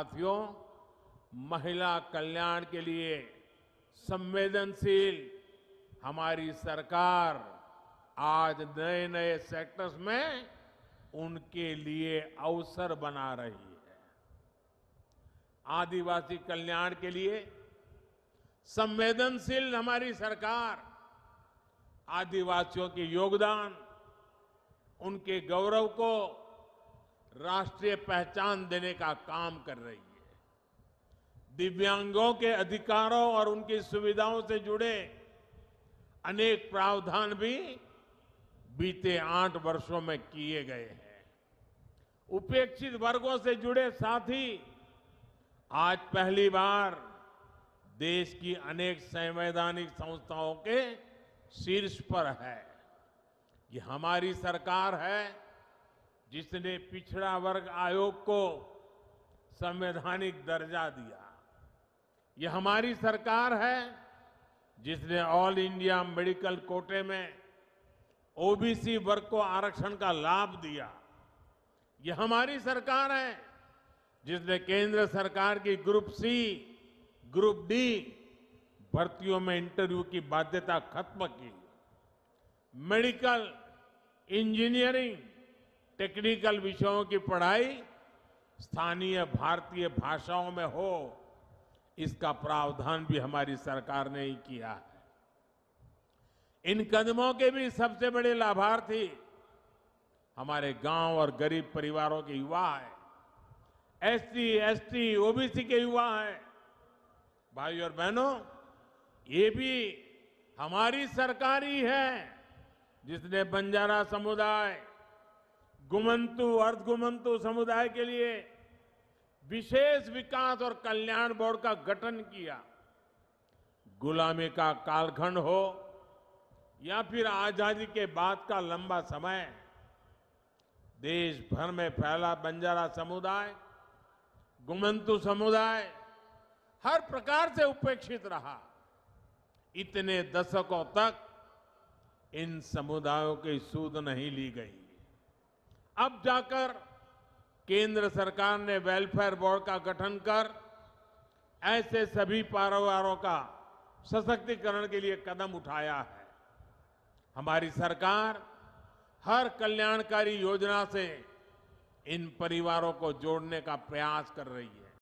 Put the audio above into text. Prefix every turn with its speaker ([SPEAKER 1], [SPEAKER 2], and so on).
[SPEAKER 1] साथियों महिला कल्याण के लिए संवेदनशील हमारी सरकार आज नए नए सेक्टर्स में उनके लिए अवसर बना रही है आदिवासी कल्याण के लिए संवेदनशील हमारी सरकार आदिवासियों के योगदान उनके गौरव को राष्ट्रीय पहचान देने का काम कर रही है दिव्यांगों के अधिकारों और उनकी सुविधाओं से जुड़े अनेक प्रावधान भी बीते आठ वर्षों में किए गए हैं उपेक्षित वर्गों से जुड़े साथ ही आज पहली बार देश की अनेक संवैधानिक संस्थाओं के शीर्ष पर है ये हमारी सरकार है जिसने पिछड़ा वर्ग आयोग को संवैधानिक दर्जा दिया ये हमारी सरकार है जिसने ऑल इंडिया मेडिकल कोटे में ओबीसी वर्ग को आरक्षण का लाभ दिया ये हमारी सरकार है जिसने केंद्र सरकार की ग्रुप सी ग्रुप डी भर्तियों में इंटरव्यू की बाध्यता खत्म की मेडिकल इंजीनियरिंग टेक्निकल विषयों की पढ़ाई स्थानीय भारतीय भाषाओं में हो इसका प्रावधान भी हमारी सरकार ने ही किया है इन कदमों के भी सबसे बड़े लाभार्थी हमारे गांव और गरीब परिवारों के युवा हैं एस एसटी, ओबीसी के युवा हैं भाई और बहनों ये भी हमारी सरकार ही है जिसने बंजारा समुदाय गुमंतु अर्धगुमंतु समुदाय के लिए विशेष विकास और कल्याण बोर्ड का गठन किया गुलामी का कालखंड हो या फिर आजादी के बाद का लंबा समय देश भर में फैला बंजारा समुदाय गुमंतु समुदाय हर प्रकार से उपेक्षित रहा इतने दशकों तक इन समुदायों की सूद नहीं ली गई अब जाकर केंद्र सरकार ने वेलफेयर बोर्ड का गठन कर ऐसे सभी परिवारों का सशक्तिकरण के लिए कदम उठाया है हमारी सरकार हर कल्याणकारी योजना से इन परिवारों को जोड़ने का प्रयास कर रही है